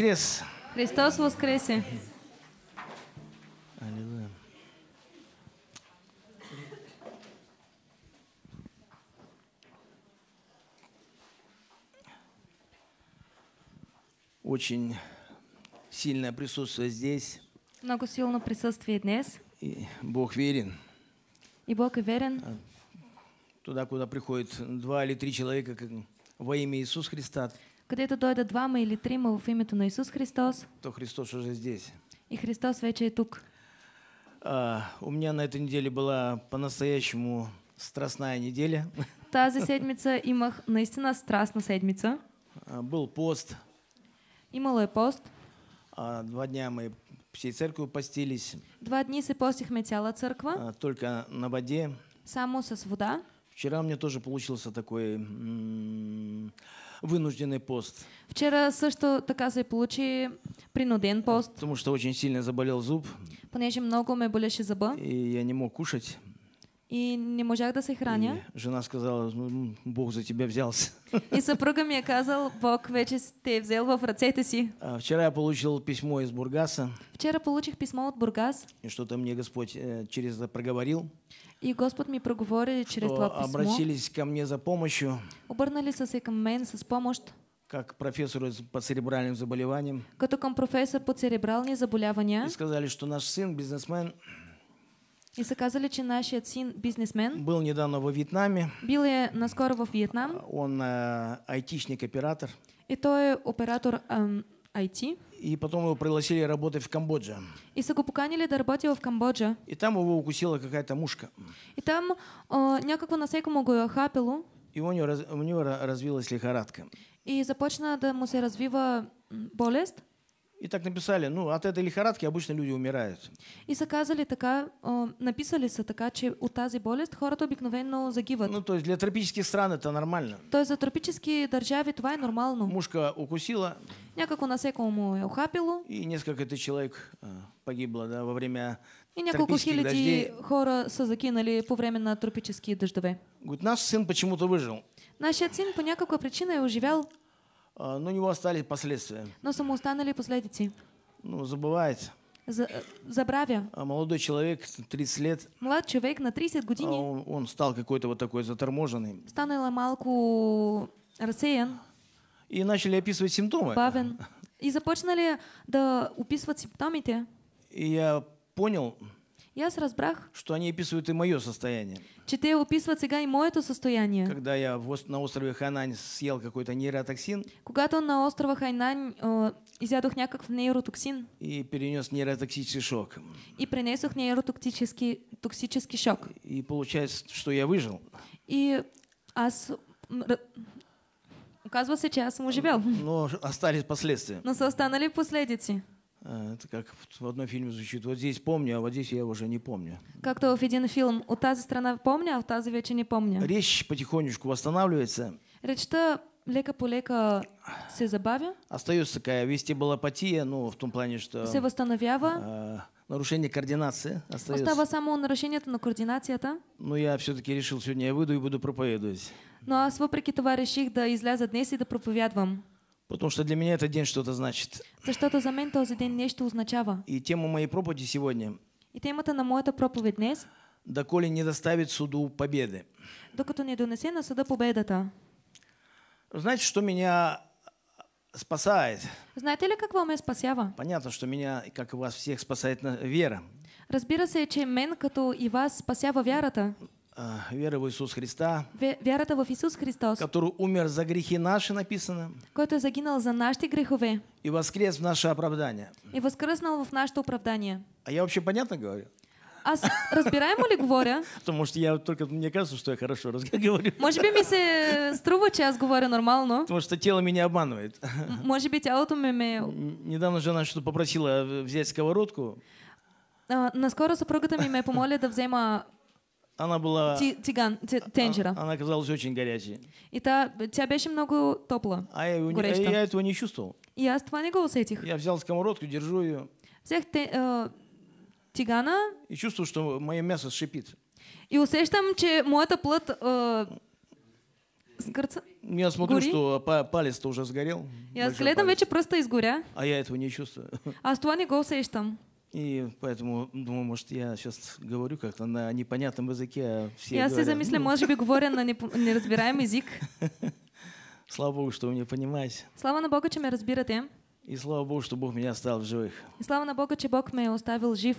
воскрес! Христос воскресе! Аллилуйя! Очень сильное присутствие здесь. Много сильно присутствия днес. И Бог верен. И Бог и верен. А, туда, куда приходит два или три человека во имя Иисуса Христа, където дойдат двама или трима в името на Исус Христос, то Христос уже здесь. И Христос вече е тук. Uh, у меня на этой неделе была по-настоящему страстная неделя. Тази седмица имах наистина страстна седмица. Uh, был пост. Имало е пост. Uh, два дня мы всей церковью постились. Два дни се постихме цяла църква. Только на воде. Само с вода. Вчера мне тоже получился такой вынужденный пост. Вчера също така се получи принуден пост. Потому что очень сильно заболел зуб. Понеже много ме болеше зъба. И я не мог кушать. И не можах да се храня. И жена сказала, Бог за тебя взялся. И съпруга ми е казал, Бог вече те е взел в ръцете си. А вчера я получил письмо из Бургаса. Вчера получих письмо от Бургас. И что-то мне Господь э, через проговорил. И Господь мне проговорил через това писмо. Обратились ко мне за помощью. Обърнали са се към с помощью. Как профессору по церебральным заболеваниям. Как към професор по церебральным заболеваниям. И сказали, что наш сын бизнесмен. И сказали, что наш нашият бизнесмен. Был недавно во Вьетнаме. Бил на наскоро во Вьетнам. Он э, айтишник оператор. И то оператор э, IT. И потом его пригласили работать в Камбодже. И сакупуканили до работы в Камбодже. И там его укусила какая-то мушка. И там э, някакво насекомого хапило. И у него, у него развилась лихорадка. И започна да му се развива болезнь. И так написали, ну, от этой лихорадки обычно люди умирают. И са така, о, написали са така, че от тази болест хората обикновено загиват. Ну, то есть для тропических стран это нормально. То есть за тропические държави това е нормално. Мушка укусила. Някако насекомо му е охапило. И несколько тысяч человек э, погибло да, во время И няколко хиляди дождей. хора са закинали по време на тропически дъждове. Говорит, наш сын почему-то выжил. Нашият син по някаква причина е оживял. А, но ну, у него остались последствия. Но само останали последствия? Ну, забывает. За, э, забравя. А молодой человек, 30 лет. Млад человек на 30 години. А он, он стал какой-то вот такой заторможенный. Станала малку рассеян. И начали описывать симптомы. Бавен. И започнали да описывать симптомите. И я понял, Јас разбрах, что они описывают и мое состояние. Че те описыват и мое моето состояние. Когда я на острове Ханань съел какой-то нейротоксин. он на острова Хайнань э, изядох някакъв нейротоксин. И перенес нейротоксический шок. И принес их нейротоксический токсический шок. И получается, что я выжил. И ас указывал сейчас, аз съм Но остались последствия. Но са останали последици. Э, это как в одном фильме звучит. Вот здесь помню, а вот здесь я уже не помню. Как-то в один фильм «У таза страна помню, а в таза вече не помню». Речь потихонечку восстанавливается. Речь-то лека по лека все забавя. Остается такая вестибулопатия, ну, в том плане, что... все восстановява. Э, нарушение координации остается. Остава само нарушението на координацията. Ну я все-таки решил, сегодня я выйду и буду проповедовать. Ну а въпреки това да излезать днес и да проповядвам. Потому что для меня этот день что-то значит. Защото за мен този ден нещо означава. И тема моей проповеди сегодня. И темата на моята проповед днес. Доколе не доставит суду победы. Докато не донесе на суда победата. Знаете, что меня спасает? Знаете ли какво ме спасява? Понятно, что меня, как и вас всех, спасает вера. Разбира се, че мен, като и вас, спасява вярата. Э, веры в Иисус Христа, вера вярата в Иисус Христос, который умер за грехи наши, написано, который загинал за наши грехове и воскрес в наше оправдание. И воскреснул в наше оправдание. А я вообще понятно говорю? А разбираем разбираемо ли говоря? Потому что я только, мне кажется, что я хорошо разговариваю. Может быть, если се э, струва, че говорю нормально. Потому что тело меня обманывает. Может быть, телото ми ме... Недавно жена что-то попросила э, взять сковородку. А, наскоро съпругата ми ме помоли да взема она была... Тиган, а, тенджера. Она оказалась очень горячей. И та, тебя беше много топло. А я, горячка. я этого не чувствовал. Я с не голос этих. Я взял сковородку держу ее. Всех те, э, тигана. И чувствую, что мое мясо шипит. И усещам, че моята плът э, сгърца. Я смотрю, Гори. что палец-то уже сгорел. Я гледам вече просто изгоря. А я этого не чувствую. а това не го там и поэтому, думаю, может, я сейчас говорю как-то на непонятном языке, а все Я говорят, се замисля, ну... може би говоря на неразбираем язык. Слава Богу, что вы меня понимаете. Слава на Бога, че ме разбирате. И слава Богу, что Бог меня оставил в живых. И слава на Бога, что Бог меня оставил жив.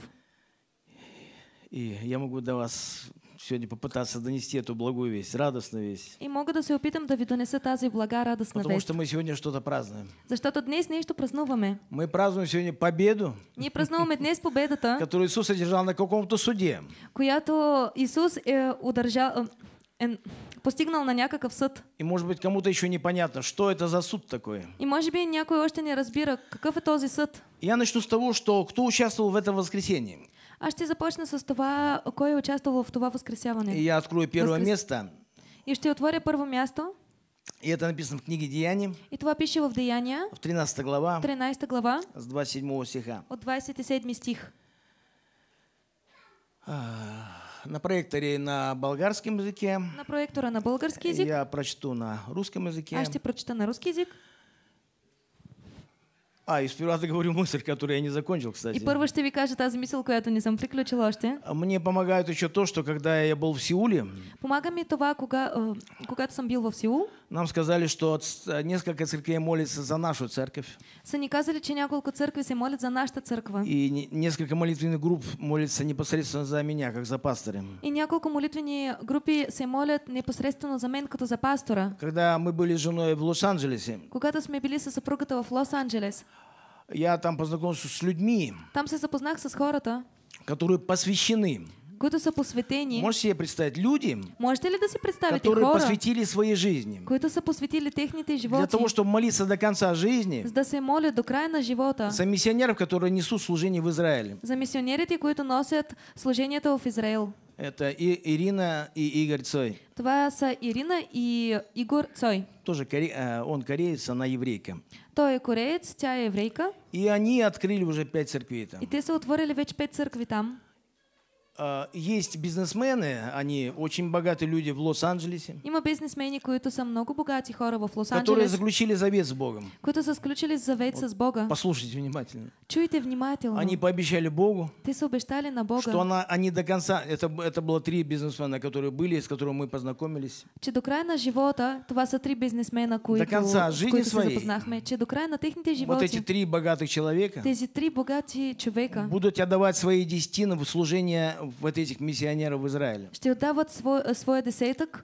И я могу для вас сегодня попытаться донести эту благую весть, радостную весть. И могу да се опитам да ви донеса тази блага радостна Потому что мы сегодня что-то празднуем. Защото днес нещо празнуваме. Мы празднуем сегодня победу. Ние празнуваме днес победата. Которую Иисус одержал на каком-то суде. Която Иисус е удържал постигнал на някакъв съд. И может быть кому-то еще непонятно, что это за суд такой. И может быть някой още не разбира какъв е този съд. Я начну с того, что кто участвовал в этом воскресенье. Аз ще започна с това, кой е участвал в това възкресяване. И я открою первое Възкрес... место. И ще отворя първо място. И это написано в книге Деяний. И това пише в Деяния. В 13 глава. 13 глава. С 27 стиха. От 27 стих. А, на проекторе на болгарском языке. На проектора на болгарский язык. Я прочту на русском языке. А ще прочита на русский язык. А, і співати говорю мысль, которую я не закончил, кстати. И перше, что вы кажете, а замісил, яку не сам приключила, що? Мне помогает еще то, что когда я был в Сеуле. Помага мне това, когда э, ты сам был в Сеуле? Нам сказали, что э, несколько церквей молятся за нашу церковь. Са ни казали, че няколко церкви се молят за наша церковь? И несколько молитвенных групп молятся непосредственно за меня, как за пастора. И няколко молитвени групи се молят непосредственно за меня, как за пастора. Когда мы были с женой в Лос-Анджелесе. Когда сме били с съпругата в лос анджелесе я там познакомился с людьми, Там се запознах с хората, которые посвящены. които са посветени. Можете себе представить люди, Можете ли да си представите которые хора, посвятили своей жизни. които са посветили техните Для того, чтобы молиться до конца жизни, за да се молят до края на живота за миссионеров, которые несут служение в Израиле. за мисионерите, които носят служението в Израил. Это и Ирина и Игорь Цой. Това са Ирина и Игорь Цой. Тоже коре... Э, он кореец, она еврейка. То и кореец, тя еврейка. И они открыли уже пять церквей там. И те са отворили вече пять церквей там. А, есть бизнесмены, они очень богатые люди в Лос-Анджелесе. Има бизнесмени, които са много богати хора в Лос-Анджелес. Которые заключили завет с Богом. Които са заключили завет вот, с Бога. Послушайте внимательно. Чуйте внимательно. Они пообещали Богу. Ты са обещали на Бога. Что она, они до конца, это, это было три бизнесмена, которые были, с которыми мы познакомились. Че до края на живота, това са три бизнесмена, които, до конца жизни своей, се запознахме. Че до края на техните животи. Вот эти три богатых человека. Тези три богати човека. Будут отдавать свои десятины в служение вот этих миссионеров в Израиле. Ще отдават свой, а, своя десетък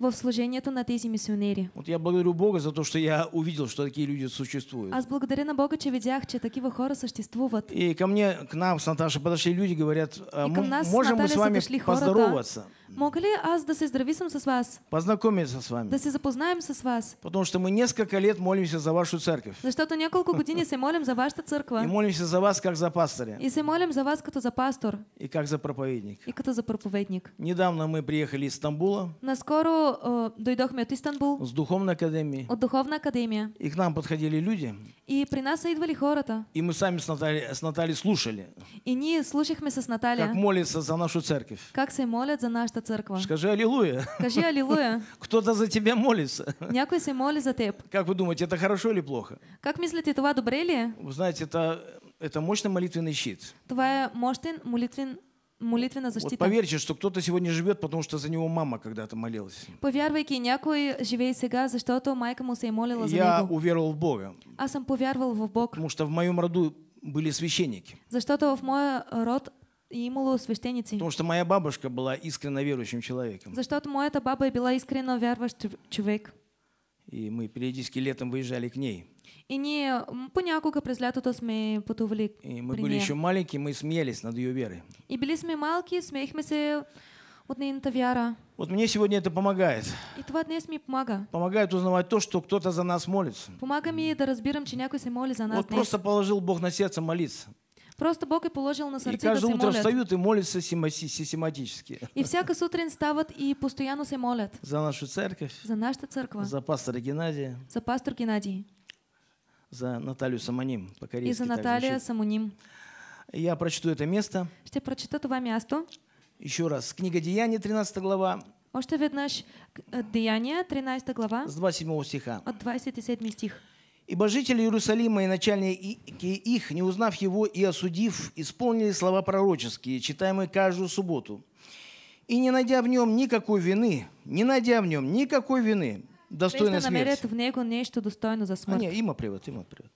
в служението на тези мисионери. Вот я благодарю Бога за то, что я увидел, что такие люди существуют. Аз благодаря на Бога, че видях, че такива хора существуют. И ко мне, к нам с Наташей подошли люди, говорят, «А можем мы с вами поздороваться? Хората, Могли аз да се здрависам с вас. Познакомиться с вами. Да се запознаем с вас. Потому что мы несколько лет молимся за вашу церковь. за что-то несколько години се молим за вашата церковь, И молимся за вас как за пастора, И се молим за вас като за пастор. И как за проповедник. И като за проповедник. Недавно мы приехали из Стамбула. Наскоро э, дойдохме от Истанбул. С духовной академии. От духовной академии, И к нам подходили люди. И при нас идвали хората. И мы сами с Натальей, с Натальей слушали. И не слушахме с Натальей, Как молится за нашу церковь. Как се молят за нашата церква. Скажи аллилуйя. Кажи аллилуйя. Кто-то за тебя молится. Някой се моли за теб. Как вы думаете, это хорошо или плохо? Как мислите, това добре ли? Вы знаете, это, это мощный молитвенный щит. Твоя е мощен молитвен молитвена защита. Вот поверьте, что кто-то сегодня живет, потому что за него мама когда-то молилась. Повярвайки, някой живее сега, за что-то майка му се молила за него. Я уверовал в Бога. А сам повярвал в Бог. Потому что в моем роду были священники. За что-то в мой род имало свещеници. Потому что моя бабушка была искренне верующим человеком. моя эта баба была искренне искрено человек. И мы периодически летом выезжали к ней. И не ние понякога през лятото сме пътували И мы были еще маленькие, мы смеялись над ее верой. И были сме малки, смеехме се от нейната вяра. Вот мне сегодня это помогает. И това днес ми помага. Помогает узнавать то, что кто-то за нас молится. Помага ми да разбирам, че някой се моли за нас Вот днес. просто положил Бог на сердце молиться. Просто Бог и положил на сердце и каждое да утро молят. встают и молятся систематически. И всяко сутрин ставят и постоянно се молят. За нашу церковь. За нашу церковь. За пастора Геннадия. За пастор Геннадий. За Наталью Самоним. И за Наталью Самоним. Я прочту это место. Ще прочитаю това место. Еще раз. Книга Деяний, 13 глава. Още веднъж э, Деяния, 13 глава. С 27 стиха. От 27 стиха. Ибо жители Иерусалима и начальники их, не узнав его и осудив, исполнили слова пророческие, читаемые каждую субботу. И не найдя в нем никакой вины, не найдя в нем никакой вины, достойно смерти. намерят в него нечто достойно за а, смерть. А, нет, има привод, има привод.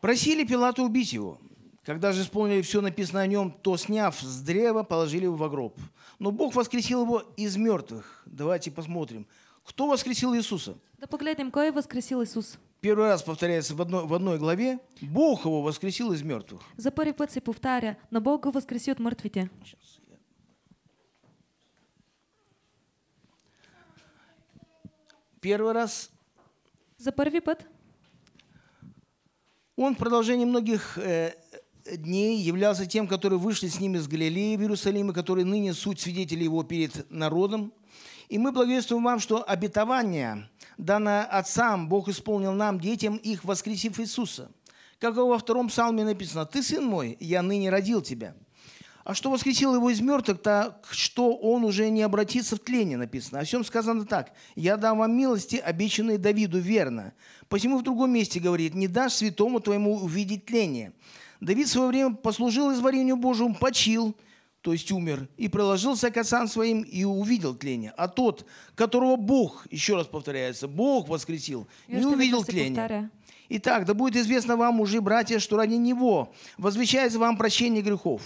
Просили Пилата убить его. Когда же исполнили все написанное о нем, то, сняв с древа, положили его в гроб. Но Бог воскресил его из мертвых. Давайте посмотрим. Кто воскресил Иисуса? Да поглядим, кое воскресил Иисус. Первый раз повторяется в одной, в одной главе. Бог его воскресил из мертвых. За первый път се повтаря, но Бог го воскреси от Первый раз. За первый път. Он в продолжении многих э, дней являлся тем, которые вышли с ними из Галилеи в Иерусалим, и которые ныне суть свидетелей его перед народом. И мы благовествуем вам, что обетование, данное отцам, Бог исполнил нам, детям их, воскресив Иисуса. Как во втором псалме написано, «Ты, сын мой, я ныне родил тебя». А что воскресил его из мертвых, так что он уже не обратится в тление, написано. О всем сказано так. «Я дам вам милости, обещанные Давиду верно». Посему в другом месте говорит, «Не дашь святому твоему увидеть тление». Давид в свое время послужил изварению Божьему, почил – то есть умер, и приложился к отцам своим и увидел тление. А тот, которого Бог, еще раз повторяется, Бог воскресил, и не увидел тление. Итак, да будет известно вам, мужи, братья, что ради Него возвещается вам прощение грехов.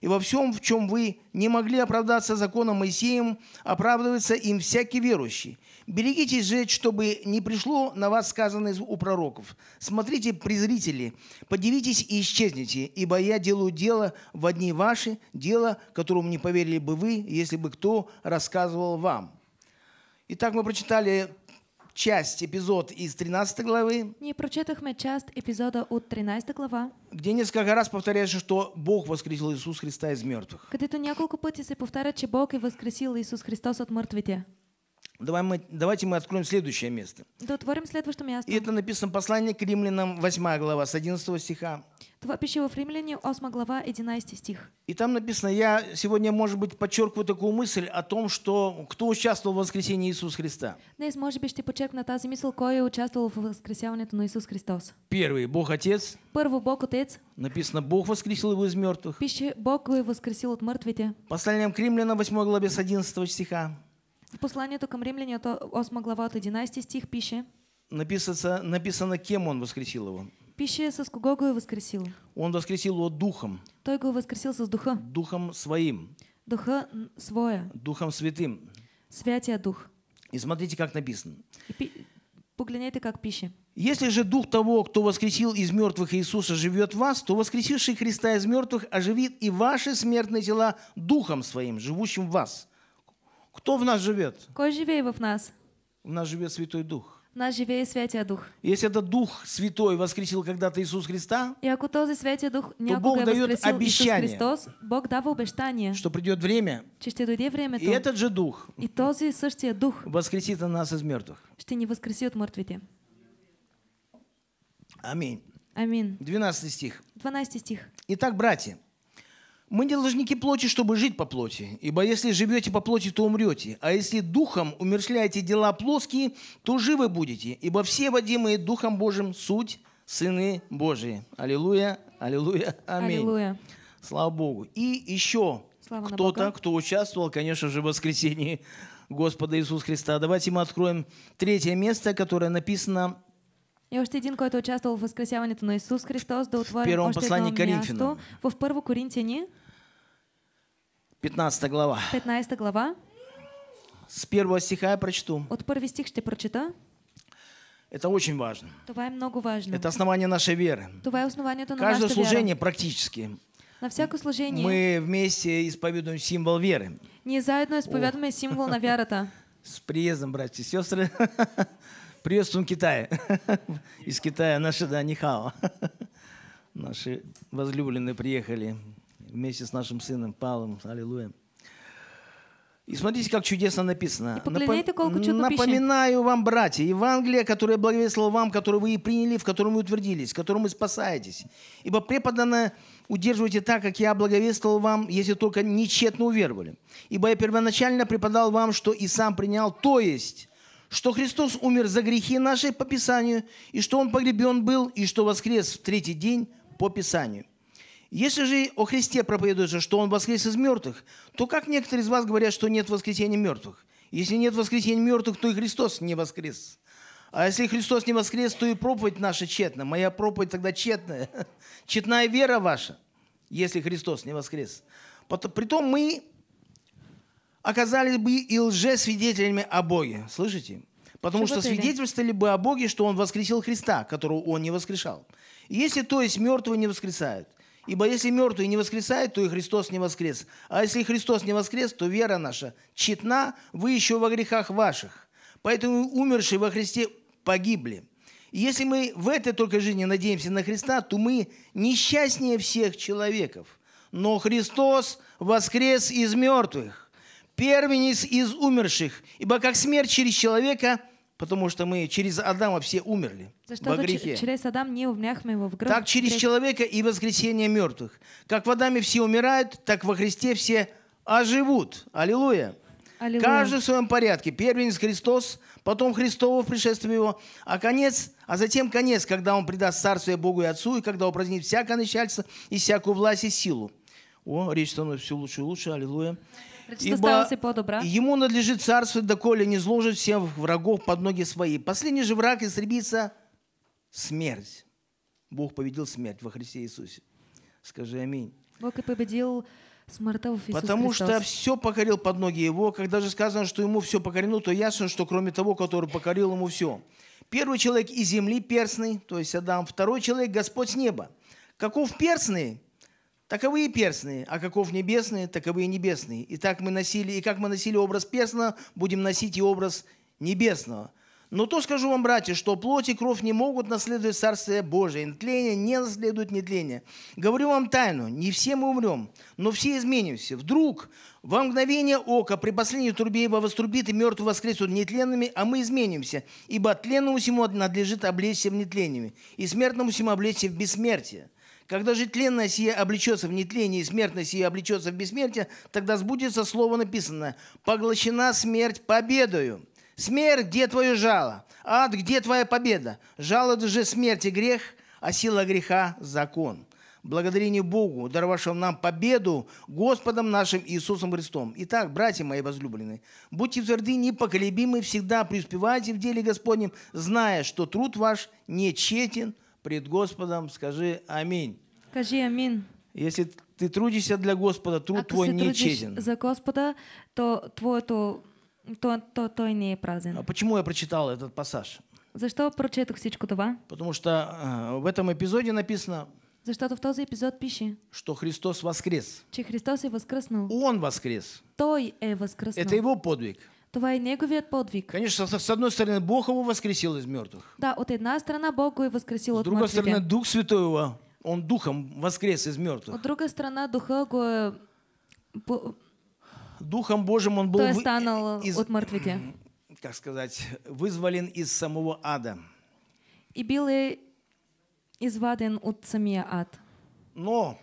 И во всем, в чем вы не могли оправдаться законом Моисеем, оправдывается им всякий верующий. Берегитесь же, чтобы не пришло на вас сказанное у пророков. Смотрите, презрители, подивитесь и исчезните, ибо я делаю дело в одни ваши, дело, которому не поверили бы вы, если бы кто рассказывал вам». Итак, мы прочитали часть, эпизод из 13 главы. Не прочитах мы часть эпизода от 13 глава. Где несколько раз повторяется, что Бог воскресил Иисус Христа из мертвых. Където няколко пъти се повтаря, что Бог е възкресил Иисус Христос от мертвых. Давай мы, давайте мы откроем следующее место. И это написано послание к римлянам, 8 глава, с 11 стиха. Това пише в Римляне, 8 глава, 11 стих. И там написано, я сегодня, может быть, подчеркиваю такую мысль о том, что кто участвовал в воскресении Иисуса Христа. Днес, может быть, ще подчеркна тази мисъл, кой участвовал в воскресении на Иисус Христос. Первый, Бог Отец. Първо, Бог Отец. Написано, Бог воскресил его из мертвых. Пише, Бог го воскресил от мертвых. Послание к римлянам, 8 главе, с 11 стиха. В послании к римляне, 8 глава, 11 стих, пише. Написано, написано, кем он воскресил его. Пише, со кого воскресил. Он воскресил его духом. Той его воскресил с духа. Духом своим. Духа своя. Духом святым. Святия дух. И смотрите, как написано. Погляните, как пише. Если же Дух того, кто воскресил из мертвых Иисуса, живет в вас, то воскресивший Христа из мертвых оживит и ваши смертные тела Духом Своим, живущим в вас. Кто в нас живет? Кто живее в нас? В нас живет Святой Дух. В нас живее Святия Дух. Если этот Дух Святой воскресил когда-то Иисус Христа, и ако този Святия Дух то Бог дает обещание, Христос, Бог дав обещание, что придет время, че ще дойде времето, и этот же Дух, и този същия Дух воскресит нас из мертвых. Что не воскреси от мъртвите. Аминь. Аминь. 12 стих. 12 стих. Итак, братья, мы не должники плоти, чтобы жить по плоти. Ибо если живете по плоти, то умрете. А если духом умершляете дела плоские, то живы будете. Ибо все, водимые Духом Божьим, суть сыны Божии. Аллилуйя, аллилуйя, аминь. Аллилуйя. Слава Богу. И еще кто-то, кто участвовал, конечно же, в воскресении Господа Иисуса Христа. Давайте мы откроем третье место, которое написано и още един, който участвовал в възкресяването на Исус Христос, да отворим още едно място в 1 Коринтияни. 15 глава. 15 глава. С первого стиха я прочту. От первого стих ще прочита. Это очень важно. Това е много важно. Это основание нашей веры. Това е основанието на Каждое служение вера. практически. На всякое служение. Мы вместе исповедуем символ веры. Не заодно исповедуем символ на вярата. С приездом, братья и сестры. Приветствуем Китай. Из Китая наши, да, Нихао. Наши возлюбленные приехали вместе с нашим сыном Павлом. Аллилуйя. И смотрите, как чудесно написано. Напом... Напоминаю вам, братья, Евангелие, которое благовествовал вам, которое вы и приняли, в котором вы утвердились, в котором вы спасаетесь. Ибо преподанное удерживайте так, как я благовествовал вам, если только нечетно уверовали. Ибо я первоначально преподал вам, что и сам принял, то есть, что Христос умер за грехи наши по Писанию, и что Он погребен был, и что воскрес в третий день по Писанию если же о Христе проповедуется, что Он воскрес из мертвых, то как некоторые из вас говорят, что нет воскресения мертвых? Если нет воскресения мертвых, то и Христос не воскрес. А если Христос не воскрес, то и проповедь наша тщетна. Моя проповедь тогда тщетная. Тщетная вера ваша, если Христос не воскрес. Притом мы оказались бы и лжесвидетелями о Боге. Слышите? Потому что, что свидетельствовали бы о Боге, что Он воскресил Христа, которого Он не воскрешал. Если, то есть, мертвые не воскресают – Ибо если мертвые не воскресают, то и Христос не воскрес. А если Христос не воскрес, то вера наша тщетна, вы еще во грехах ваших. Поэтому умершие во Христе погибли. И если мы в этой только жизни надеемся на Христа, то мы несчастнее всех человеков. Но Христос воскрес из мертвых, первенец из умерших, ибо как смерть через человека – Потому что мы через Адама все умерли Защото во грехе. Через Адам ние умряхме в грех. Так через человека и воскресение мертвых. Как в Адаме все умирают, так во Христе все оживут. Аллилуйя. Аллилуйя. Каждый в своем порядке. Первенец Христос, потом Христово в пришествии Его, а конец, а затем конец, когда Он предаст царствие Богу и Отцу, и когда упразднит всякое начальство и всякую власть и силу. О, речь становится все лучше и лучше. Аллилуйя. Ибо ему надлежит царство, доколе не сложит всем врагов под ноги свои. Последний же враг истребится смерть. Бог победил смерть во Христе Иисусе. Скажи аминь. Бог и победил смертов Иисус Потому Христос. что все покорил под ноги его. Когда же сказано, что ему все покорено, то ясно, что кроме того, который покорил ему все. Первый человек из земли перстный, то есть Адам. Второй человек – Господь с неба. Каков перстный? Таковы и перстные, а каков небесные, таковы и небесные. И так мы носили, и как мы носили образ перстного, будем носить и образ небесного. Но то скажу вам, братья, что плоть и кровь не могут наследовать Царствие Божие, нетление не наследует нетление. Говорю вам тайну, не все мы умрем, но все изменимся. Вдруг во мгновение ока при последней трубе его вострубит, и мертвые воскреснут нетленными, а мы изменимся, ибо тленному всему надлежит облечься в нетленными, и смертному всему облечься в бессмертие. Когда же тленное сие облечется в нетление и смертное сие облечется в бессмертие, тогда сбудется слово написанное «Поглощена смерть победою». Смерть, где твое жало? Ад, где твоя победа? Жало – это же смерть и грех, а сила греха – закон. Благодарение Богу, даровавшему нам победу Господом нашим Иисусом Христом. Итак, братья мои возлюбленные, будьте тверды, непоколебимы, всегда преуспевайте в деле Господнем, зная, что труд ваш не тщетен – пред Господом, скажи аминь. Скажи аминь. Если ты трудишься для Господа, труд Ако твой не честен. за Господа, то твой то, то, то, то не празден. А почему я прочитал этот пассаж? Защо прочетох всичко това? Потому что э, в этом эпизоде написано, Защото в този епизод пише, что Христос воскрес. Че Христос е възкръснал. Он воскрес. Той и възкръснал. Это его подвиг. Това е неговият подвиг. Конечно, с одной стороны, Бог его воскресил из мертвых. Да, от една страна Бог его воскресил от мертвых. С друга стороны, Дух Святой его, он Духом воскрес из мертвых. От друга страна, Духа го Духом Божьим он был... Той станал из... от мъртвите. Как сказать, вызволен из самого ада. И был изваден от самия ад. Но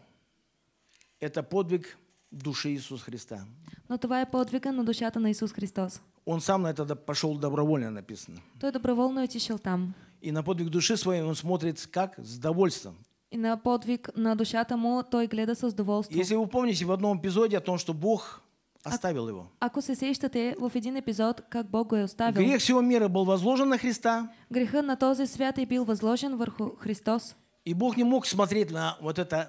это подвиг души Иисуса Христа. Но това е подвига на душата на Иисус Христос. Он сам на это пошел добровольно, написано. Той добровольно отишел там. И на подвиг души своей он смотрит как? С довольством. И на подвиг на душата му той гледа с удовольствием. Если вы помните в одном эпизоде о том, что Бог оставил его. Ако се сещате в един епизод как Бог го е оставил. Грех всего мира был возложен на Христа. Греха на този свят е бил възложен върху Христос. И Бог не мог смотреть на вот это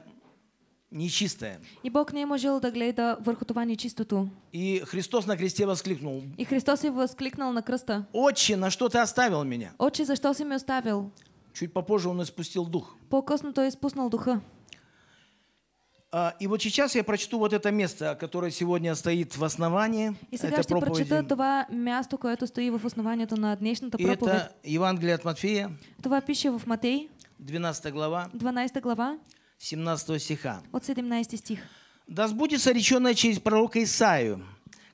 нечистое. И Бог не можел да гледа върху това нечистото. И Христос на кресте воскликнул. И Христос его воскликнул на кръста. Отче, на что ты оставил меня? Отче, защо си ме оставил? Чуть попозже он испустил дух. По-късно той изпуснал духа. А, и вот сейчас я прочту вот это место, которое сегодня стоит в основании. И сега это ще прочета това място, което стои в основанието на днешната проповед. И это Евангелие от Матфея. Това пише в Матей. 12 глава. 12 глава. 17 стиха. От 17 стих. «Да сбудется реченное через пророка Исаию,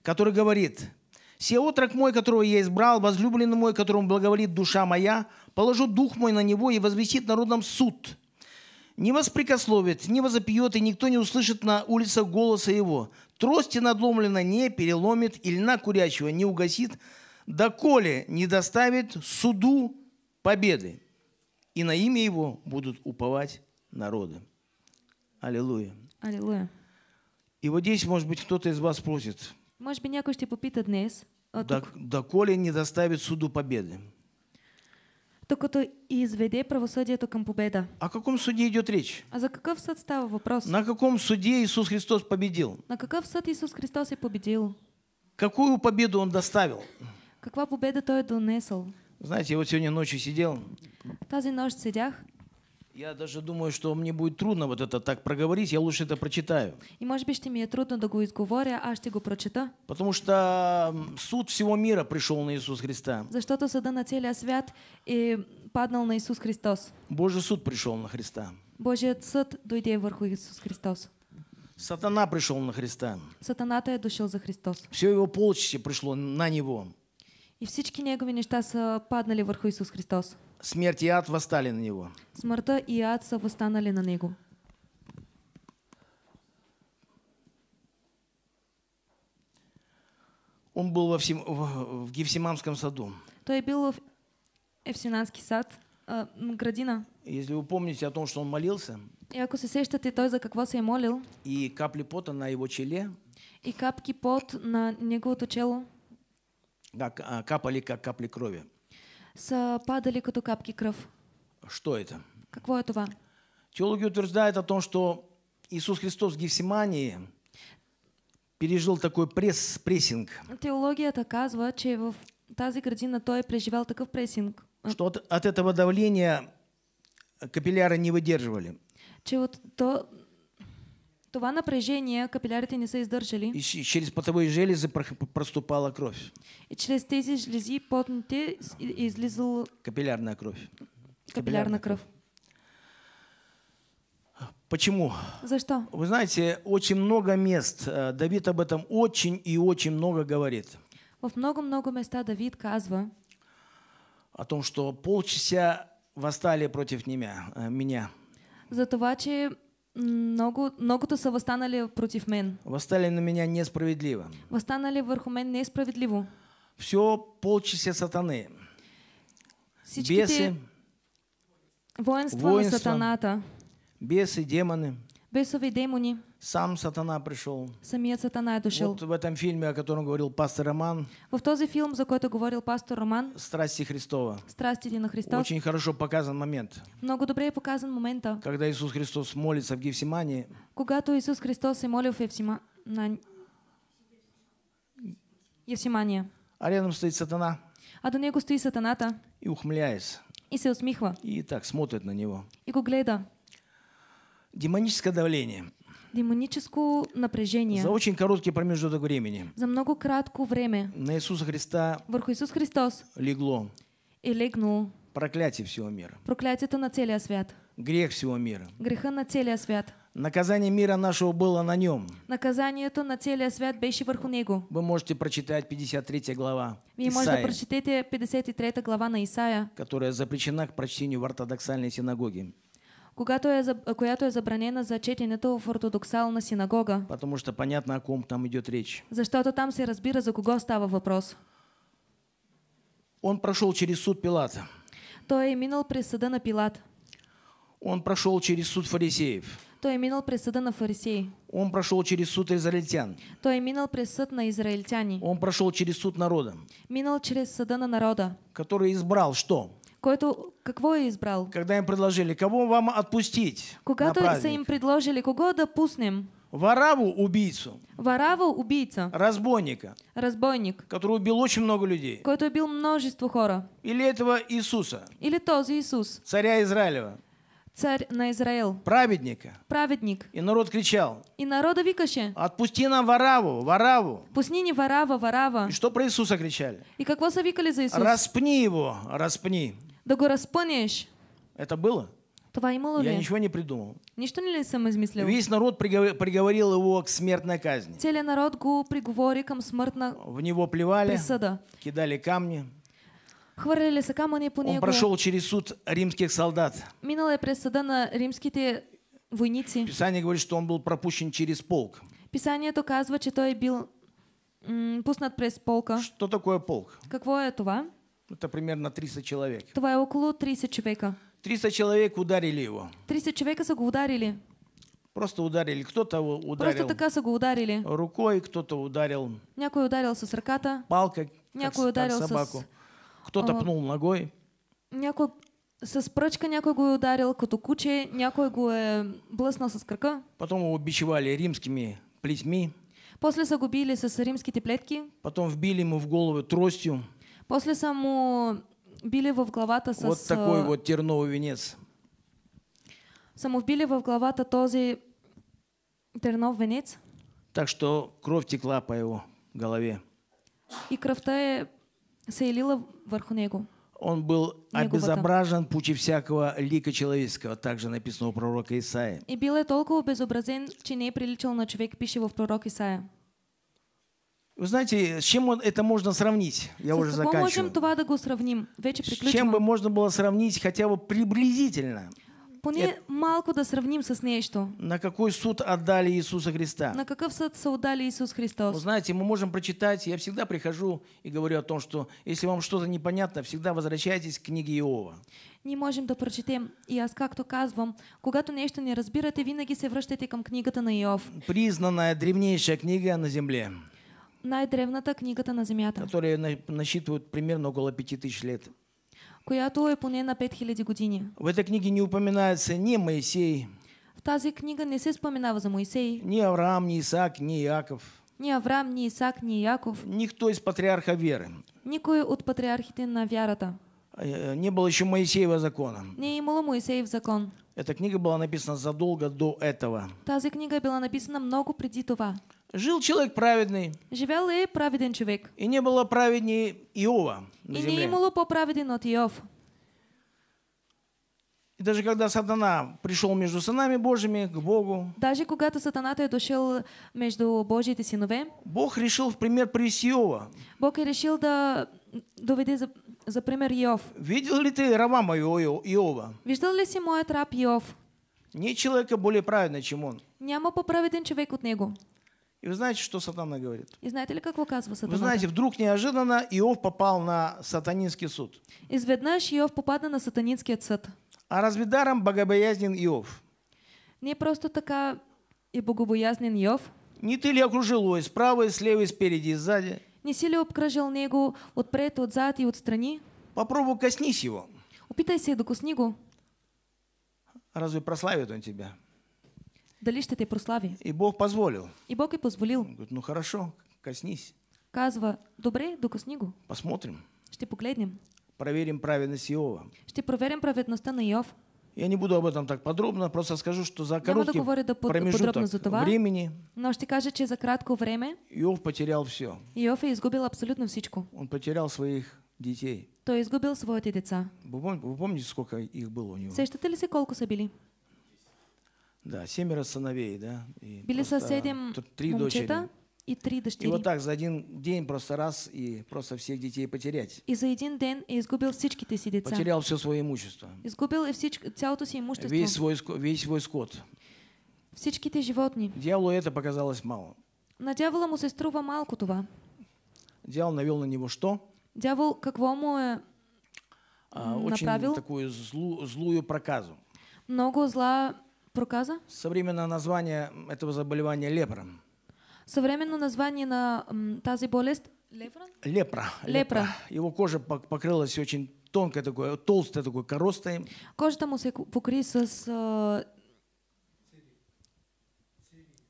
который говорит, «Се отрок мой, которого я избрал, возлюбленный мой, которому благоволит душа моя, положу дух мой на него и возвестит народом суд. Не воспрекословит, не возопьет, и никто не услышит на улице голоса его. Трости надломлено не переломит, и льна курячего не угасит, доколе не доставит суду победы. И на имя его будут уповать народы». Аллилуйя. Аллилуйя. И вот здесь, может быть, кто-то из вас просит. Может быть, някой ще попита днес. Доколе не доставит суду победы. Только Докато изведе правосъдието только победа. О каком суде идет речь? А за каков суд става вопрос? На каком суде Иисус Христос победил? На каков суд Иисус Христос и победил? Какую победу Он доставил? Каква победа то Той донесл? Знаете, я вот сегодня ночью сидел. Тази ночь седях. Я даже думаю, что мне будет трудно вот это так проговорить, я лучше это прочитаю. И, может быть, мне трудно да го изговоря, а ще его прочита. Потому что суд всего мира пришел на Иисус Христа. За что-то сада на теле свят и паднул на Иисус Христос. Божий суд пришел на Христа. Божият суд дойде вверху Иисус Христос. Сатана пришел на Христа. Сатана-то е дошъл за Христос. Все его полчище пришло на него. И всички негови неща са паднали върху Иисус Христос. Смерть и ад восстали на него. Смерть и ад са на него. Он был во всем, в, в Гефсиманском саду. и был в Евсинанский сад, э, градина. Если вы помните о том, что он молился. И ако се сещате той за какво се е молил. И капли пота на его челе. И капки пот на неговото чело. Да, а, капали как капли крови са э, падали като капки кръв. Что это? Какво е това? Теологи утверждают о том, что Иисус Христос в Гефсимании пережил такой пресс, прессинг. Теологията казва, че в тази градина той е преживял такъв пресинг. Что от, от этого давления капилляры не выдерживали. Че от то, Това напрежение капилярите не са издържали. И через потовые железы проступала кровь. И через тези жлези потните излизал... Капиллярная кровь. Капиллярная кровь. А, почему? За что? Вы знаете, очень много мест, э, Давид об этом очень и очень много говорит. В много-много места Давид казва о том, что полчаса восстали против меня. Э, меня. За това, че много, многото са възстанали против мен. Възстали на меня несправедливо. Възстанали върху мен несправедливо. Все полчи се сатаны. Всичките беси, Воинства, воинства на сатаната. Бесы, демони. Бесови демони. Сам сатана пришел. Самец сатана отошел. Вот в этом фильме, о котором говорил пастор Роман. Во този фильм, за который говорил пастор Роман. Страсти Христова. Страсти на Христа. Очень хорошо показан момент. Много добрее показан момент. Когда Иисус Христос молится в Гефсимании. Когато Иисус Христос и молил в Евсима... на... Евсимания. А рядом стоит сатана. А до него стоит сатаната. И ухмыляется. И се усмихва. И так смотрит на него. И го гледа. Демоническое давление демоническое напряжение. За очень короткий промежуток времени. За много краткое время. На Иисуса Христа. Вверху Иисус Христос. Легло. И легнул. Проклятие всего мира. Проклятие на целия свят. Грех всего мира. Греха на целия свят. Наказание мира нашего было на нем. наказание Наказанието на теле свят беше върху него. Вы можете прочитать 53 глава Вие можете прочитать 53 глава на Исаия, которая запрещена к прочтению в ортодоксальной синагоге когато е, която е забранена за четенето в ортодоксална синагога. Потому что понятно, о ком там идет речь. Защото там се разбира за кого става въпрос. Он прошел через суд Пилата. Той е минал през съда на Пилат. Он прошел через суд фарисеев. Той е минал през съда на фарисеи. Он прошел через суд израильтян. Той е минал през съд на израильтяни. Он прошел через суд народа. Минал через съда на народа. Который избрал что? Който, какво е избрал? Когда им предложили, кого вам отпустить Когато са им предложили, кого да пуснем? Вараву убийцу. Вараву убийца. Разбойника. Разбойник. Который убил очень много людей. Който убил множество хора. Или этого Иисуса. Или този Иисус. Царя Израилева. Царь на Израил. Праведника. Праведник. И народ кричал. И народа викаше. Отпусти нам Вараву, Вараву. Пусни не Варава, Варава. И что про Иисуса кричали? И как вас викали за Иисуса? Распни его, распни да го распънеш. Это было? Това имало ли? Я ничего не придумал. Нищо не ли съм измислил? Весь народ приговорил его к смертной казни. Целият народ го приговори към смъртна В него плевали, присъда. кидали камни. Хвърляли са камъни по него. Он прошел через суд римских солдат. Минал е през съда на римските войници. Писание говорит, что он был пропущен через полк. Писанието казва, че той е бил пуснат през полка. Что такое полк? Какво е това? Это примерно 300 человек. Това около 30 человек? 300 человек ударили его. 30 человек са го ударили. Просто ударили. Кто-то ударил. Просто така са го ударили. Рукой кто-то ударил. Някой ударил с ръката. Палка. Някой как, ударил как собаку. С... Кто-то а... пнул ногой. Някой с пръчка някой го е ударил като куче, някой го е блъснал с кръка. Потом его бичевали римскими плетьми. После са го били с римските плетки. Потом вбили ему в голову тростью. После само били во вглавата с... Вот такой а, вот терновый венец. Само вбили во главата този тернов венец. Так что кровь текла по его голове. И кръвта е се елила върху него. Он был обезображен пути всякого лика человеческого, также написано у пророка Исаия. И бил е толкова обезобразен, че не е приличал на человек пише в пророк Исаия. Вы знаете, с чем это можно сравнить? Я с уже заканчиваю. мы можем това да сравним? Вече приключвам. С чем бы можно было сравнить хотя бы приблизительно? Поне это... малко да сравним со с нечто. На какой суд отдали Иисуса Христа? На каков суд соудали Иисус Христос? Вы знаете, мы можем прочитать, я всегда прихожу и говорю о том, что если вам что-то непонятно, всегда возвращайтесь к книге Иова. Не можем да прочетем. И аз както казвам, когато нечто не разбирате, винаги се връщайте към книгата на Иов. Признанная древнейшая книга на земле най-древната книгата на земята. которая на, насчитывают примерно около 5000 лет. Която е поне на 5000 години. В этой книге не упоминается ни Моисей. В тази книга не се споменава за Моисей. Ни Авраам, ни Исаак, ни Яков. Ни Авраам, ни Исаак, ни Яков. Никто из патриарха веры. Никой от патриархите на вярата. Э, э, не было еще Моисеева закона. Не имало Моисеев закон. Эта книга была написана задолго до этого. Тази книга была написана много преди това. Жил человек праведный. Живел и праведен человек? И не было праведнее Иова на И земле. не имало по-праведен от Иов. И даже когда сатана пришел между сынами Божьими к Богу, даже когда сатана е дошел между Божьите сынове, Бог решил в пример привести Иова. Бог и решил да доведе за, за пример Иов. Видел ли ты раба моего Иова? Видел ли си моят раб Иов? Нет человека более праведного, чем он. Няма по-праведен човек от него. И вы знаете, что сатана говорит? И знаете ли, как указывал сатана? Вы знаете, вдруг неожиданно Иов попал на сатанинский суд. Изведнаш Иов попадна на сатанинский суд. А разве даром богобоязнен Иов? Не просто такая и богобоязнен Иов. Не ты ли окружил его и справа, и слева, и спереди, и сзади? Не си ли обкръжил него отпред, отзад и отстрани? Попробуй коснись его. Упитайся и докосни его. Разве прославит он тебя? Дали ще этой прослави. И Бог позволил. И Бог и позволил. Он говорит, ну хорошо, коснись. Казва, добре, докосни го. Посмотрим. Ще погледнем. Проверим праведность Иова. Ще проверим праведността на Иов. Я не буду об этом так подробно, просто скажу, что за короткий да да под, промежуток за това, времени но ще кажа, че за кратко время. Иов потерял все. Иов е изгубил абсолютно всичко. Он потерял своих детей. То изгубил своите деца. Вы, помните, сколько их было у него? Сещате ли сколько собили? Да, семеро сыновей, да. И Били со седем три дочери. И три дочери. И вот так за один день просто раз и просто всех детей потерять. И за один день и изгубил всичките ты деца. Потерял все свое имущество. Изгубил и всичко, цялото си имущество. Весь свой, весь свой скот. ты животни. Дьяволу это показалось мало. На дьявола му се струва малко това. Дьявол навел на него что? Дьявол как му е э, а, направил? Очень такую злу, злую проказу. Много зла проказа? Современное название этого заболевания лепра. Современное название на тази болезнь лепра? Лепра. Лепра. Его кожа покрылась очень тонкой такой, толстой такой коростой. Кожа там се покри с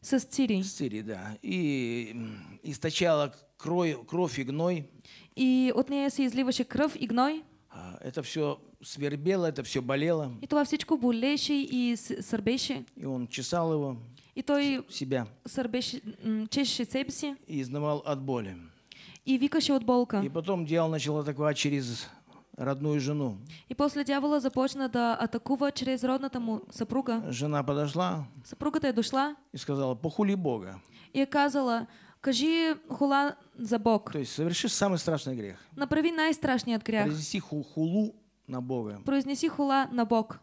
с цири. С цири, да. И источала кровь, кровь и гной. И от нее се изливаше кровь и гной. А, это все свербело, это все болело. И това всичко болеше и сърбеше. И он чесал его. И то и себя. сърбеше, чеше себе си. И изнавал от боли. И викаше от болка. И потом дьявол начал атаковать через родную жену. И после дьявола започна да атакува через родната му съпруга. Жена подошла. Съпругата е дошла. И сказала, похули Бога. И казала, кажи хула за Бог. То есть совершишь самый страшный грех. Направи най-страшният грех. Произнеси хулу на Бога. Произнеси хула на Бог.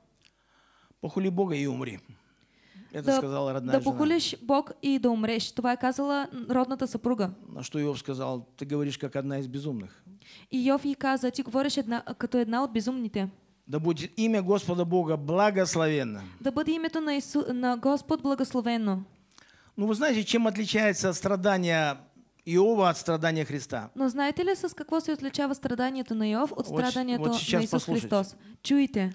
Похули Бога и умри. Это да, сказала родная да жена. Да похулишь Бог и да умреш. Това е казала родната съпруга. На что Йов сказал, ты говоришь как одна из безумных. И Йов ей каза, ти говориш една, като одна от безумните. Да будет имя Господа Бога благословенно. Да будет името на, Ису, на Господь благословенно. Ну вы знаете, чем отличается страдание Иова от страдания Христа. Но знаете ли с какво се отличава страданието на Иов от вот, страданието вот на Иисус послушайте. Христос? Чуйте.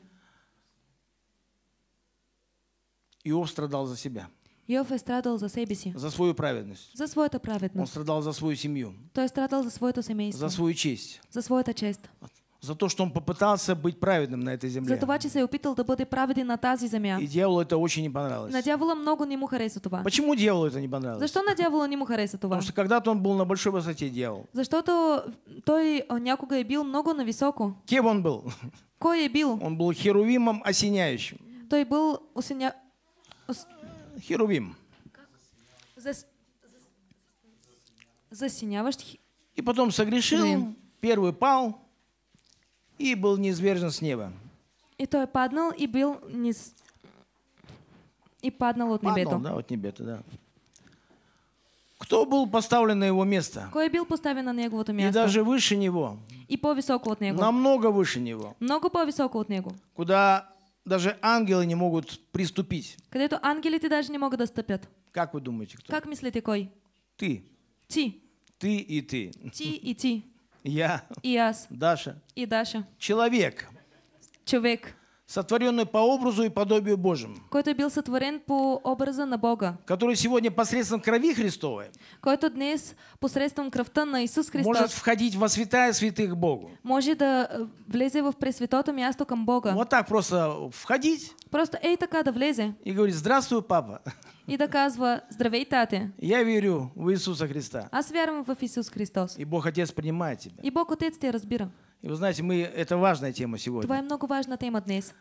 Иов страдал за себя. Йов е страдал за себе си. За свою праведность. За своята праведность. Он страдал за свою семью. Той е страдал за своето семейство. За свою честь. За своята чест. Вот за то, что он попытался быть праведным на этой земле. За то, че се е опитал да бъде праведен на тази земля. И дяволу это очень не понравилось. На дявола много не ему хареса това. Почему дьяволу это не понравилось? Защо на дявола не ему хареса това? Потому что когда-то он был на большой высоте дьявол. за что то той а, някога е бил много на високо. Кем он был? Кой е бил? Он был херувимом осеняющим. Той был осеня... Ос... Херувим. Зас... Засиняващ... И потом согрешил, Херувим. первый пал и был низвержен с неба. И то той паднал и был низ... И паднал от небето. Паднал, да, от небето, да. Кто был поставлен на его место? Кой был поставлен на неговото место? И даже выше него. И повисоко от него. Намного выше него. Много повисоко от него. Куда даже ангелы не могут приступить. Когда это ангелы ты даже не могут доступят? Как вы думаете, кто? Как мыслите, кой? Ты. Ти. Ты и ты. Ти и ты. Я. Иас. Даша. И Даша. Человек. Човек. Сотворенный по образу и подобию Божьему. Който был сотворен по образу на Бога. Который сегодня посредством крови Христовой. Който днес посредством кръвта на Иисус Христос. Может входить во святая святых Богу. Может да э, влезе в пресвятото място към Бога. Вот так просто входить. Просто ей така да влезе. И говорит, здравствуй, папа и доказывала «Здравей, тате». А Я верю в Иисуса Христа. Аз вярвам в Иисус Христос. И Бог Отец принимает тебя. И Бог Отец тебя разбира. И вы знаете, мы, это важная тема сегодня. Това е много важна тема днес.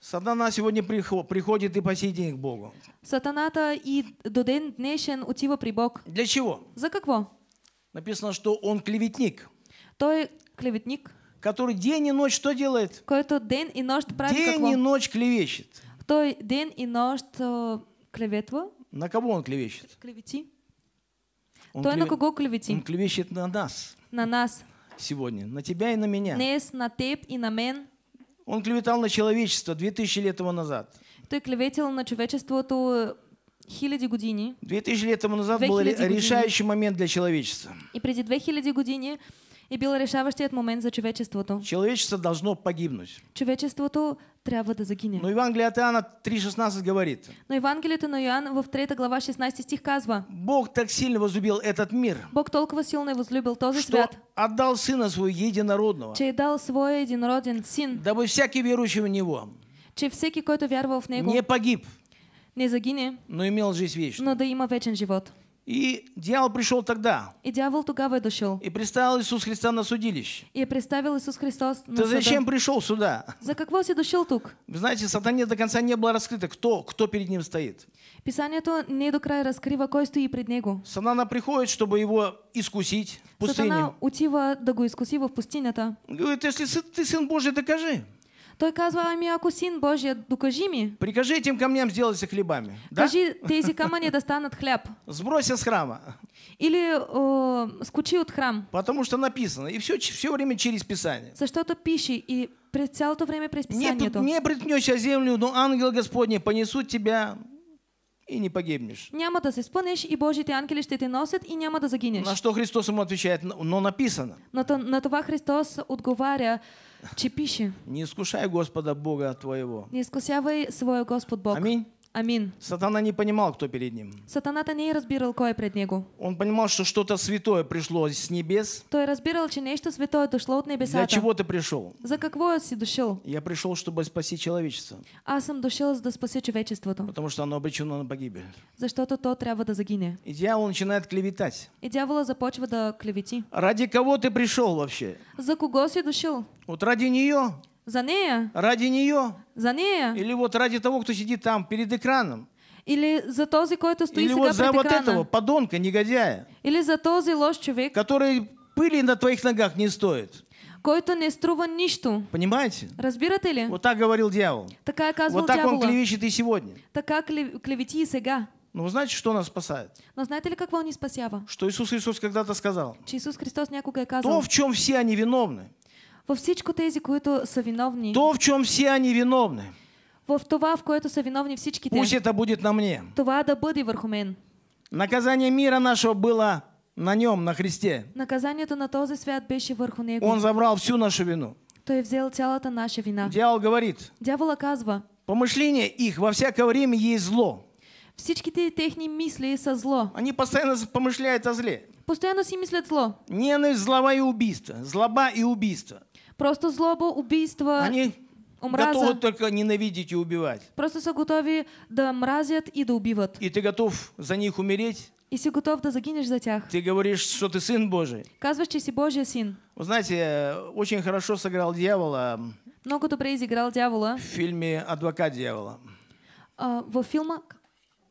Сатана сегодня приходит и по сей день к Богу. Сатаната и до ден днешен отива при Бог. Для чего? За какво? Написано, что он клеветник. Той клеветник. Который день и ночь что делает? Кое-то день и ночь прави День какво? и ночь клевещет. Той день и ночь а, клеветва. На кого он клевещет? Клевети. Он Той клеве... на кого клевети? Он клевещет на нас. На нас. Сегодня. На тебя и на меня. Нес на теб и на мен. Он клеветал на человечество 2000 лет тому назад. Той клеветил на человечество човечеството хиляди години. 2000 лет тому назад был решающий момент для человечества. И преди 2000 години е бил решаващият момент за човечеството. Человечество должно погибнуть. Человечество Човечеството трябва да загине. Но Евангелие от Иоанна 3:16 говорит. Но Евангелието на Йоанн во 3 глава 16 стих казва. Бог так сильно возлюбил этот мир. Бог толкова сильно возлюбил този что свят. отдал Сына Своего Единородного. Че дал Свой Единороден Син. Дабы всякий верующий в Него. Че всеки, който веровал в Него. Не погиб. Не загине. Но имел жизнь вечную. Но да има вечен живот. И дьявол пришел тогда. И дьявол тогава дошел. И представил Иисус Христа на судилище. И представил Иисус Христос на Ты суда. зачем пришел сюда? За какого си дошел тук? Вы знаете, сатане до конца не было раскрыто, кто, кто перед ним стоит. Писание то не до края разкрива кой стои пред него. Сатана приходит, чтобы его искусить в пустыне. Сатана утива да го искусива в то. Говорит, если ты сын Божий, докажи. Той казва, ами ако син Божия, докажи ми. Прикажи этим камням сделаться хлебами. Да? Кажи тези камъни да станат хляб. Сбрось с храма. Или о, скучи от храм. Потому что написано. И все, все время через Писание. За что-то пиши и през цялото время през Писание. Не, не приткнешься землю, но ангел Господний понесут тебя и не погибнешь. Няма да се спънеш и Божите ангели ще те носят и няма да загинеш. На что Христос ему отвечает, но написано. На то на това Христос отговаря, че пише. Не искушай Господа Бога твоего. Не искусявай своего Господь Бог. Аминь. Амин. Сатана не понимал, кто перед ним. Сатана-то не разбирал, кое пред него. Он понимал, что что-то святое пришло с небес. То и разбирал, че нечто святое дошло от небесата. Для чего ты пришел? За какво си дошел? Я пришел, чтобы спасти человечество. А сам дошел, за да человечество човечеството. Потому что оно обречено на погибель. что то трябва да загине. И дьявол начинает клеветать. И дьявола започва да клевети. Ради кого ты пришел вообще? За кого си дошел? Вот ради нее? За нее? Ради нее? За нее? Или вот ради того, кто сидит там перед экраном? Или за този, който стои Или вот за вот этого подонка, негодяя? Или за този лош човек? Который пыли на твоих ногах не стоит. Който не струва ничто. Понимаете? Разбирате ли? Вот так говорил дьявол. Такая казвал Вот так дьявола. он клевещет и сегодня. Така клевети и сега. Но ну, вы знаете, что нас спасает? Но знаете ли, как он не спасява? Что Иисус Христос когда-то сказал? Че Иисус Христос некуда казал. То, в чем все они виновны. Във всичко тези, които са виновни. То, в чем все они виновны. В това, в което са виновни всичките. Пусть это будет на мне. Това да бъде върху мен. Наказание мира нашего было на нем, на Христе. Наказанието на този свят беше върху него. Он забрал всю нашу вину. Той взял цялата наша вина. Дьявол говорит. Дьявол казва. Помышление их во всякое время есть зло. Всичките техни мисли са зло. Они постоянно помышляют о зле. Постоянно си мислят зло. Ненависть, злоба и убийство. Злоба и убийство. Просто злоба, убийство. Они Омраза. готовы только ненавидеть и убивать. Просто са готови да мразят и да убивают. И ты готов за них умереть? И си готов да загинешь за тях. Ты говоришь, что ты сын Божий. Казваш, че си Божия сын. Вы знаете, очень хорошо сыграл дьявола. Много добре изиграл дьявола. В фильме «Адвокат дьявола». А, во фильма?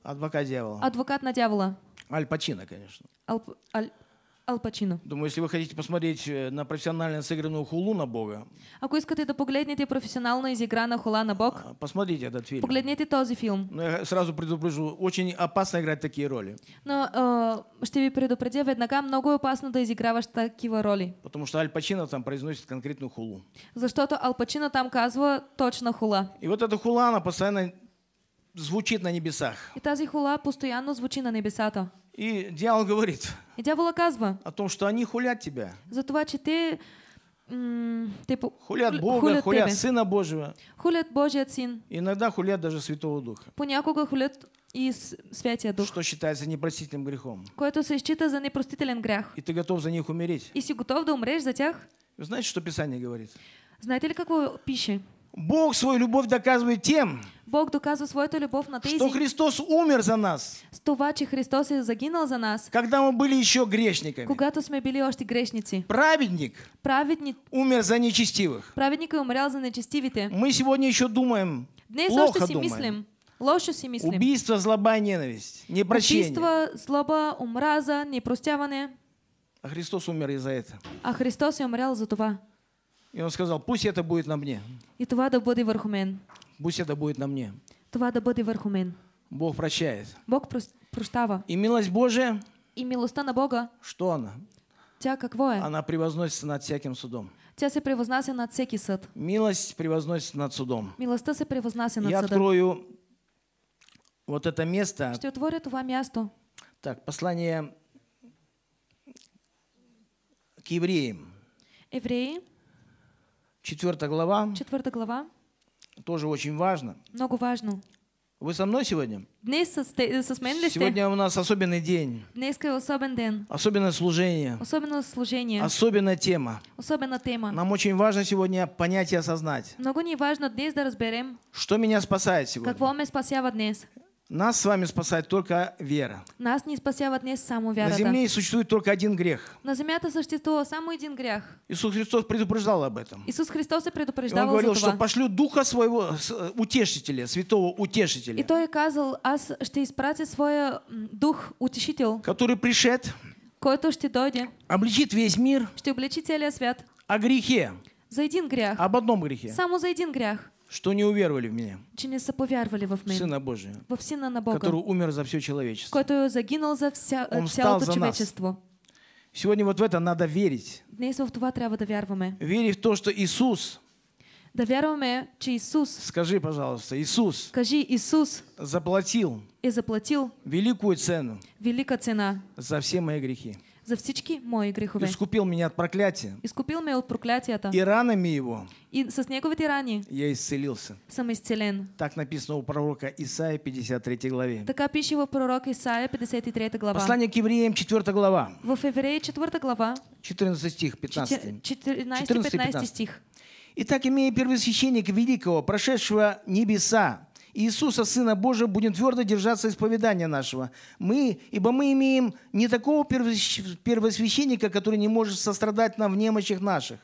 «Адвокат дьявола». «Адвокат на дьявола». Аль Пачино, конечно. Ал... Аль... Ал Пачино. Думаю, если вы хотите посмотреть э, на профессионально сыгранную хулу на Бога. А Ако искате да погледнете профессионально изиграна хула на Бог. А, посмотрите этот фильм. Погледнете тот фильм. Ну, я сразу предупрежу, очень опасно играть такие роли. Но что а, ще ви предупредя веднага, много опасно да изиграваш такие роли. Потому что Аль Пачино там произносит конкретную хулу. За Защото Ал Пачино там казва точно хула. И вот эта хула, она постоянно звучит на небесах. И тази хула постоянно звучит на небесата. И дьявол говорит. И дявола казва. О том, что они хулят тебя. За това, что ты те хулят Бога, хулят, хулят Сына Божьего. Хулят Божият Сын. Иногда хулят даже Святого Духа. Понякога хулят и Святия Дух. Что считается непростительным грехом. Кое-то се счита за непростителен грех. И ты готов за них умереть. И си готов да умрешь за тях. Вы знаете, что Писание говорит? Знаете ли, какво пише? Бог свою любовь доказывает тем, Бог доказывает свою любовь на тези, что Христос умер за нас. Това, че Христос е загинал за нас. Когда мы были еще грешниками. Когато сме били още грешници. Праведник. Праведник. Умер за нечестивых. Праведник е умрял за нечестивите. Мы сегодня еще думаем. Днес плохо си думаем. мислим. Лошо си мислим. Убийство, злоба, ненависть, непрощение. Убийство, злоба, омраза, непростяване. А Христос умер и за это. А Христос е умрял за това. И он сказал, пусть это будет на мне. И това да бъде върху мен. Пусть это будет на мне. Това да бъде върху мен. Бог прощает. Бог прощава. И милость Божия. И милостта на Бога. Что она? Тя какво е? Она превозносится над всяким судом. Тя се превознася над всеки съд. Милость превозносится над судом. Милостта се превознася над Я съда. Я открою вот это место. Ще отворя това място. Так, послание к евреям. Евреи. Четвертая глава. Четвертая глава. Тоже очень важно. Много важно. Вы со мной сегодня? Э, сегодня у нас особенный день. Особенное служение. Особенное служение. Особенная тема. Особенная тема. Нам очень важно сегодня понять и осознать. Много не важно днес да разберем. Что меня спасает сегодня? Какво ме спасява днес? Нас с вами спасает только вера. Нас не спасает не само вера. На земле существует только один грех. На земле это, существует самый один грех. Иисус Христос предупреждал об этом. Иисус Христос и предупреждал. И он говорил, что пошлю Духа своего э, утешителя, святого утешителя. И то и казал, аз ще испрати свой Дух утешитель. Который пришед. то, что дойде. Обличит весь мир. что обличит целия свят. О грехе. За один грех. Об одном грехе. Саму за один грех что не уверовали в меня. Че не соповярвали во меня. Сына Божия. Во Сына на Бога. Который умер за все человечество. Который загинул за вся, Он вся за человечество. Нас. Сегодня вот в это надо верить. Днес в това трябва да Верить в то, что Иисус. Да вярваме, че Иисус. Скажи, пожалуйста, Иисус. Скажи, Иисус. Заплатил. И заплатил. Великую цену. Велика цена. За все мои грехи за всички мои грехове. Искупил меня от проклятия. Искупил меня от проклятия И ранами его. И с неговите рани. Я исцелился. Съм исцелен. Так написано у пророка Исаия 53 главе. Така пише в пророк Исаия 53 глава. Послание к евреям 4 глава. В Евреи 4 глава. 14 стих 15. 14-15 стих. Итак, имея первосвященника великого, прошедшего небеса, Иисуса, Сына Божия, будем твердо держаться исповедания нашего. Мы, ибо мы имеем не такого первосвященника, который не может сострадать нам в немощах наших.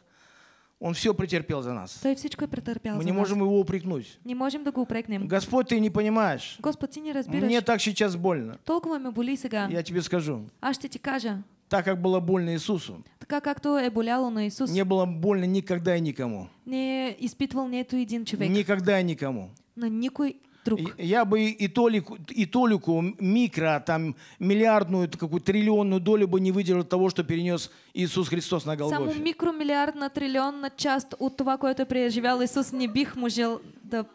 Он все претерпел за нас. Той всичко претерпял Мы не можем нас. его упрекнуть. Не можем да упрекнем. Господь, ты не понимаешь. Господь, ты не разбираешь. Мне так сейчас больно. Толкова ме боли сега. Я тебе скажу. А что тебе кажа. Так как было больно Иисусу. Так как както е боляло на Иисус. Не было больно никогда и никому. Не испытывал ни эту един човек. Никогда и никому на никой друг. Я бы и толику, и толику микро, а там, миллиардную, какую триллионную долю бы не выделил того, что перенес Иисус Христос на Голгофе. Саму микромиллиардно, триллионно част у того, което преживял Иисус, не бих можел да...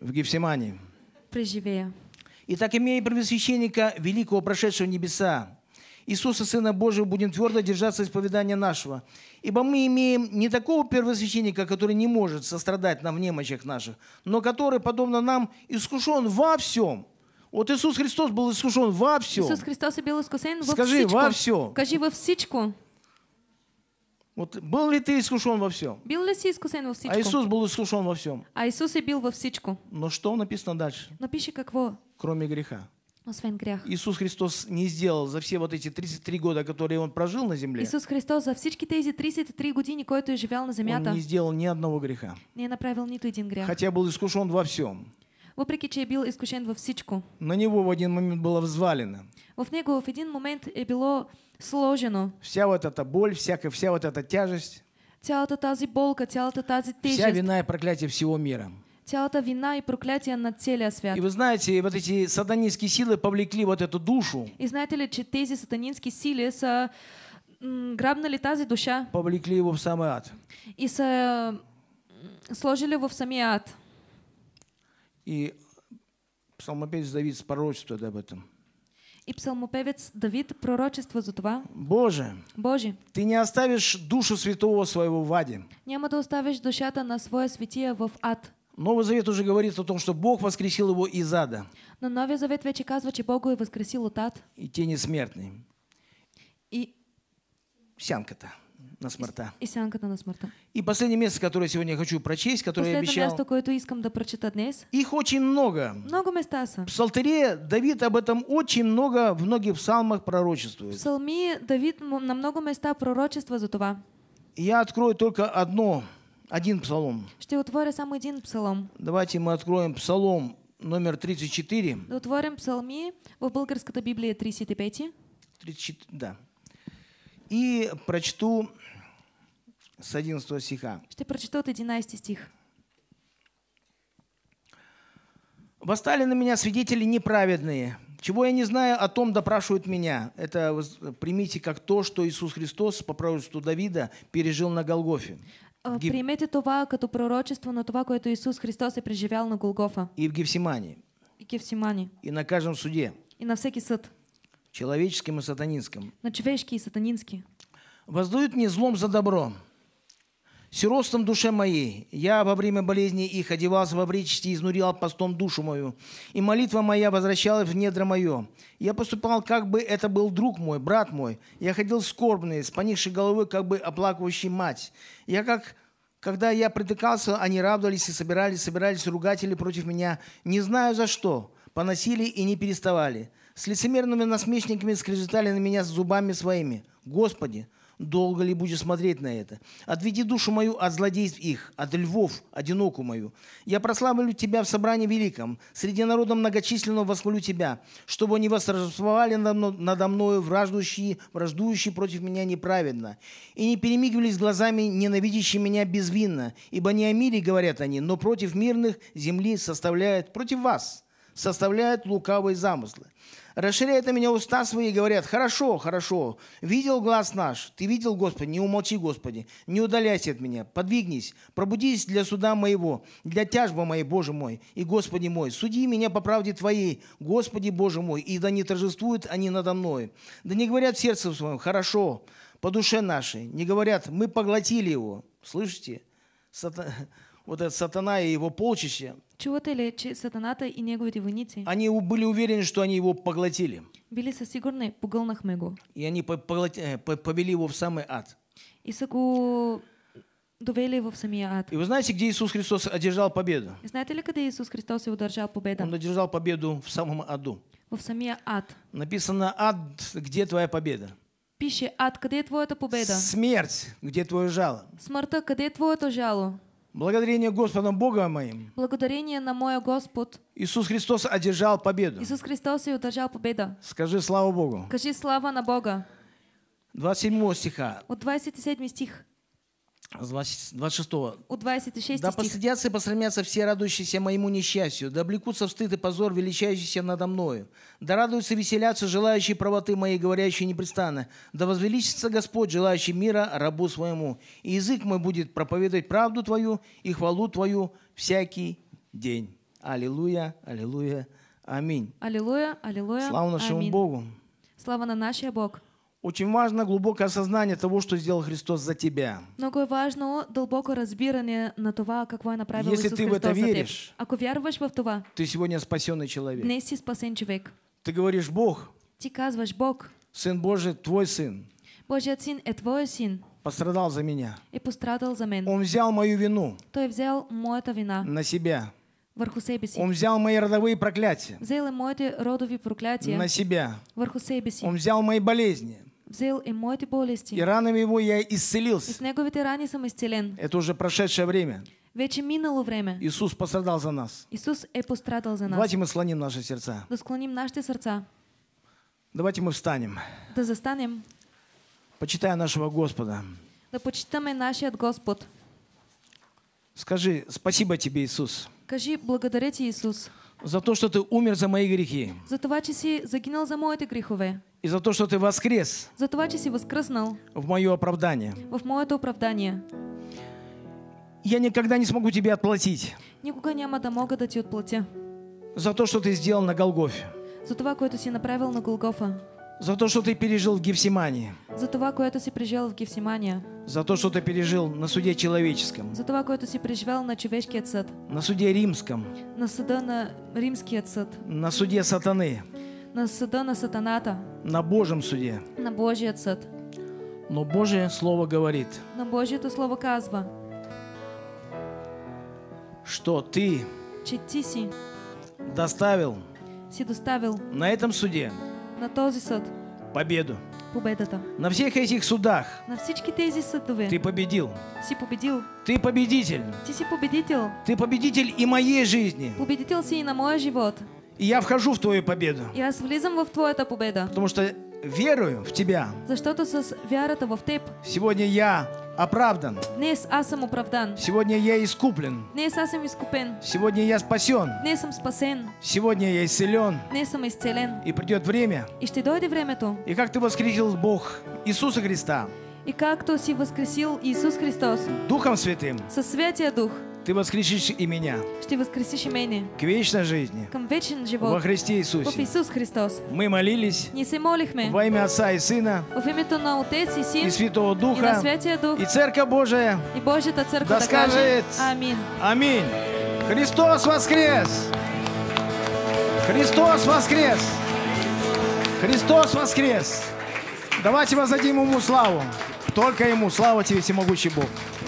В Гефсимании. Преживее. Итак, имея первосвященника, великого прошедшего небеса, Иисуса, Сына Божьего, будем твердо держаться исповедания нашего, Ибо мы имеем не такого первосвященника, который не может сострадать нам в немощах наших, но который, подобно нам, искушен во всем. Вот Иисус Христос был искушен во всем. Иисус Христос и был искушен во Скажи, всичку. во всем. Скажи, во всичку. Вот был ли ты искушен во всем? Был ли ты искушен во всичку? А Иисус был искушен во всем. А Иисус и был во всичку. Но что написано дальше? Напиши, как во. Кроме греха. Иисус Христос не сделал за все вот эти 33 года, которые он прожил на земле. Иисус Христос за всі тези 33 години, которые живял на земле. он не сделал ни одного греха. Не направил ни один грех. Хотя был искушен во всем. Вопреки че был искушен во във На него в один момент было взвалено. В него в один момент е било сложено. Вся вот эта боль, всякая, вся вот эта тяжесть. Вся Цялата тази болка, вся цялата тази тяжесть. Вся вина и проклятие всего мира. Цялата вина и проклятие над целия свят. И вы знаете, вот эти сатанинские силы повлекли вот эту душу. И знаете ли, че тези сатанинские силы са грабнали тази душа. Повлекли его в самый ад. И са сложили его в самый ад. И псалмопевец Давид пророчествует об этом. И псалмопевец Давид пророчество за това. Боже, Боже, Ты не оставишь душу святого своего в аде. Няма да оставиш душата на своя святия в ад. Новый Завет уже говорит о том, что Бог воскресил его из ада. Но Новый Завет вече казва, че Бог го воскресил от ад. И те несмертные. И... Сянката на смерта. И, и сянката на смерта. И последнее место, которое сегодня хочу прочесть, которое я обещал. Место, което искам да прочита днес. Их очень много. Много места В Псалтере Давид об этом очень много в многих псалмах пророчествует. В псалми Давид на много места пророчества за това. Я открою только одно один псалом. Ще отворя сам один псалом. Давайте мы откроем псалом номер 34. Отворим ну, псалми в Българската Библия 35. 34, да. И прочту с 11 стиха. Ще прочту от 11 стих. «Восстали на меня свидетели неправедные, чего я не знаю, о том допрашивают меня. Это примите как то, что Иисус Христос по пророчеству Давида пережил на Голгофе. Гип... Э, Приемете това като пророчество на това, което Иисус Христос е преживял на Голгофа. И в Гефсимании. И Гефсимании. И на каждом суде. И на всякий суд. Человеческим и сатанинским. На человеческий и сатанинский. Воздают не злом за добро. Сиротством душе моей, я во время болезни их одевался во вречести и изнурял постом душу мою, и молитва моя возвращалась в недра мое. Я поступал, как бы это был друг мой, брат мой. Я ходил скорбный, с поникшей головой, как бы оплакивающий мать. Я как когда я притыкался, они радовались и собирались, собирались ругатели против меня. Не знаю за что. Поносили и не переставали. С лицемерными насмешниками скрежетали на меня с зубами своими. Господи, долго ли будешь смотреть на это? Отведи душу мою от злодейств их, от львов, одиноку мою. Я прославлю тебя в собрании великом, среди народа многочисленного восхвалю тебя, чтобы они восторжествовали надо мною враждующие, враждующие против меня неправедно, и не перемигивались глазами ненавидящие меня безвинно, ибо не о мире говорят они, но против мирных земли составляют против вас – составляют лукавые замыслы. Расширяет на меня уста свои и говорят, хорошо, хорошо, видел глаз наш, ты видел, Господи, не умолчи, Господи, не удаляйся от меня, подвигнись, пробудись для суда моего, для тяжбы моей, Боже мой, и Господи мой, суди меня по правде Твоей, Господи, Боже мой, и да не торжествуют они надо мной, да не говорят сердцем сердце своем, хорошо, по душе нашей, не говорят, мы поглотили его, слышите, Сатан вот этот сатана и его полчище, Чувствовали, че сатаната и неговите войници они были уверены, что они его поглотили. били са сигурни, погълнахме го. И они по- поглот- э, по- повели его в самый ад. И саку довели его в самия ад. И вы знаете, где Иисус Христос одержал победу? И знаете ли когда Иисус Христос его одержал победу? Он одержал победу в самом аду. В самия ад. Написано ад, где твоя победа? Пиши ад, къде твоя победа? Смерть, где твое жало? Смъртта, къде твое твоето жало? Благодарение Господу Бога моим. Благодарение на мой Господь. Иисус Христос одержал победу. Иисус Христос и одержал победу. Скажи слава Богу. Скажи слава на Бога. 27 стиха. От 27 стих. 26. У 26 «Да постыдятся и посрамятся все радующиеся моему несчастью, да облекутся в стыд и позор, величающийся надо мною. Да радуются и веселятся желающие правоты моей, говорящие непрестанно. Да возвеличится Господь, желающий мира рабу своему. И язык мой будет проповедовать правду Твою и хвалу Твою всякий день». Аллилуйя, аллилуйя, аминь. Аллилуйя, аллилуйя, Слава нашему аминь. Богу. Слава на наш Бог. Очень важно глубокое осознание того, что сделал Христос за тебя. Много важно глубоко разбирание на това, какво е направил Если ты в это веришь, Ако вярваш в това, ты сегодня спасенный человек. Днес си спасен човек. Ты говоришь, Бог, ти казваш, Бог, Сын Божий, твой Сын, Божий Син это твой сын. пострадал за меня. И пострадал за меня. Он взял мою вину. Той взял мою моята вина. На себя. Върху себе си. Он взял мои родовые проклятия. Взял мои родовые проклятия. На себя. Върху себе си. Он взял мои болезни взял и моите болести. И ранами его я исцелился. И с неговите рани сам исцелен. Это уже прошедшее время. Вече минало време. Иисус пострадал за нас. Иисус е э, пострадал за нас. Давайте мы склоним наши сердца. Да склоним наши сердца. Давайте мы встанем. Да застанем. Почитая нашего Господа. Да почитаме нашего Господ. Скажи, спасибо тебе, Иисус. Кажи, благодаря тебе, Иисус. За то, что ты умер за мои грехи. За то, что ты загинал за мои грехове. И за то, что ты воскрес. За това, че си воскреснал. В мое оправдание. В моето оправдание. Я никогда не смогу тебе отплатить. никуда не, да мога дать ти отплатя. За то, что ты сделал на Голгофе. За то, това, което си направил на Голгофа. За то, что ты пережил в Гефсимании. За то, това, което си преживел в Гефсимании. За то, что ты пережил на суде человеческом. За то, това, което си преживел на човешкият съд. На суде римском. На суде на римский съд. На суде сатаны на суда на сатаната. На Божьем суде. На Божий съд. Но Божье слово говорит. Но это слово казва. Что ты. читиси Доставил. Си доставил. На этом суде. На този суд Победу. Победата. На всех этих судах. На всички тези съдове. Ты победил. Си победил. Ты победитель. Ти си победител. Ты победитель и моей жизни. Победитель си и на мой живот. И я вхожу в твою победу. Я с влизом во твою эту победу. Потому что верую в тебя. За что Заштото с вярата во теб. Сегодня я оправдан. Не с асом оправдан. Сегодня я искуплен. Не с асом искупен. Сегодня я спасен. Не съм спасен. Сегодня я исцелен. Не съм исцелен. И придет время. И что ще время то. И как ты воскресил Бог Иисуса Христа. И как то си воскресил Иисус Христос. Духом Святым. Со Святия Дух. Ты воскресишь и меня. Ты воскресишь и меня. К вечной жизни. К вечен живот. Во Христе Иисусе. В Иисус Христос. Мы молились. Не се мы. Во имя Отца и Сына. В името на Отец и Сын. И Святого Духа. И на Святия Дух. И Церковь Божия. И Божья та Церковь да скажет. Аминь. Аминь. Христос воскрес! Христос воскрес! Христос воскрес! Давайте воздадим Ему славу. Только Ему. Слава Тебе, всемогущий Бог.